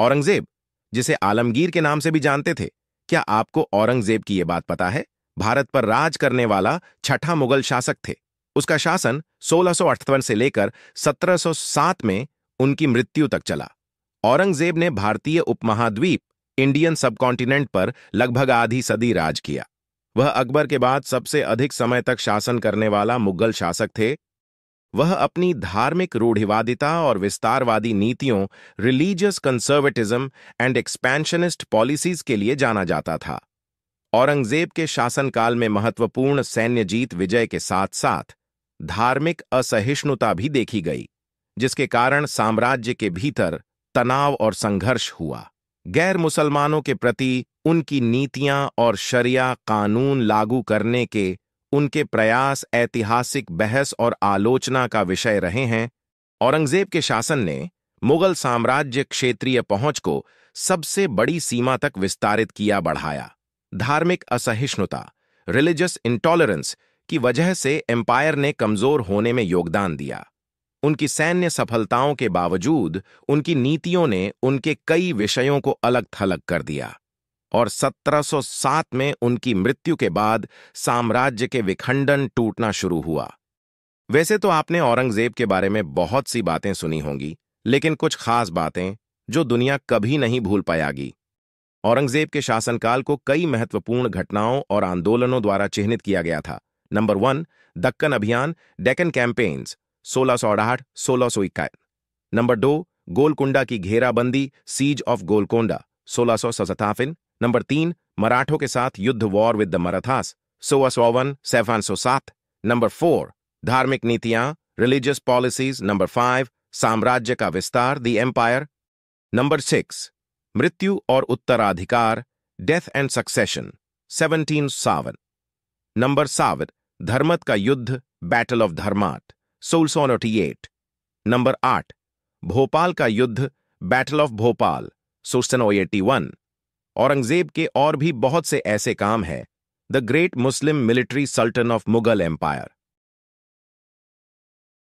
औरंगजेब जिसे आलमगीर के नाम से भी जानते थे क्या आपको औरंगजेब की यह बात पता है भारत पर राज करने वाला छठा मुगल शासक थे उसका शासन सोलह से लेकर 1707 में उनकी मृत्यु तक चला औरंगजेब ने भारतीय उपमहाद्वीप इंडियन सबकॉन्टिनेंट पर लगभग आधी सदी राज किया वह अकबर के बाद सबसे अधिक समय तक शासन करने वाला मुगल शासक थे वह अपनी धार्मिक रूढ़िवादिता और विस्तारवादी नीतियों religious conservatism and expansionist policies के लिए जाना जाता था औरंगजेब के शासनकाल में महत्वपूर्ण सैन्य जीत विजय के साथ साथ धार्मिक असहिष्णुता भी देखी गई जिसके कारण साम्राज्य के भीतर तनाव और संघर्ष हुआ गैर मुसलमानों के प्रति उनकी नीतियां और शरिया कानून लागू करने के उनके प्रयास ऐतिहासिक बहस और आलोचना का विषय रहे हैं औरंगजेब के शासन ने मुगल साम्राज्य क्षेत्रीय पहुंच को सबसे बड़ी सीमा तक विस्तारित किया बढ़ाया धार्मिक असहिष्णुता रिलीजियस इंटॉलरेंस की वजह से एम्पायर ने कमजोर होने में योगदान दिया उनकी सैन्य सफलताओं के बावजूद उनकी नीतियों ने उनके कई विषयों को अलग थलग कर दिया और 1707 में उनकी मृत्यु के बाद साम्राज्य के विखंडन टूटना शुरू हुआ वैसे तो आपने औरंगजेब के बारे में बहुत सी बातें सुनी होंगी लेकिन कुछ खास बातें जो दुनिया कभी नहीं भूल पाएगी औरंगजेब के शासनकाल को कई महत्वपूर्ण घटनाओं और आंदोलनों द्वारा चिन्हित किया गया था नंबर वन दक्कन अभियान डेकन कैंपेन्स सोलह सौ अड़ाहठ सोलह सौ इक्का नंबर दो गोलकुंडा की घेराबंदी सीज ऑफ गोलकोंडा सोलह सौ सताफिन नंबर तीन मराठों के साथ युद्ध वॉर विद द मराथास सोवा सोवन सैफान सात नंबर फोर धार्मिक नीतियां रिलीजियस पॉलिसीज नंबर फाइव साम्राज्य का विस्तार द एम्पायर नंबर सिक्स मृत्यु और उत्तराधिकार death and succession seventeen seven number seven धर्मत का युद्ध बैटल ऑफ धर्माट सोल सौ एट नंबर आठ भोपाल का युद्ध बैटल ऑफ भोपाल सोसनो एटी वन औरंगजेब के और भी बहुत से ऐसे काम हैं the great Muslim military sultan of Mughal empire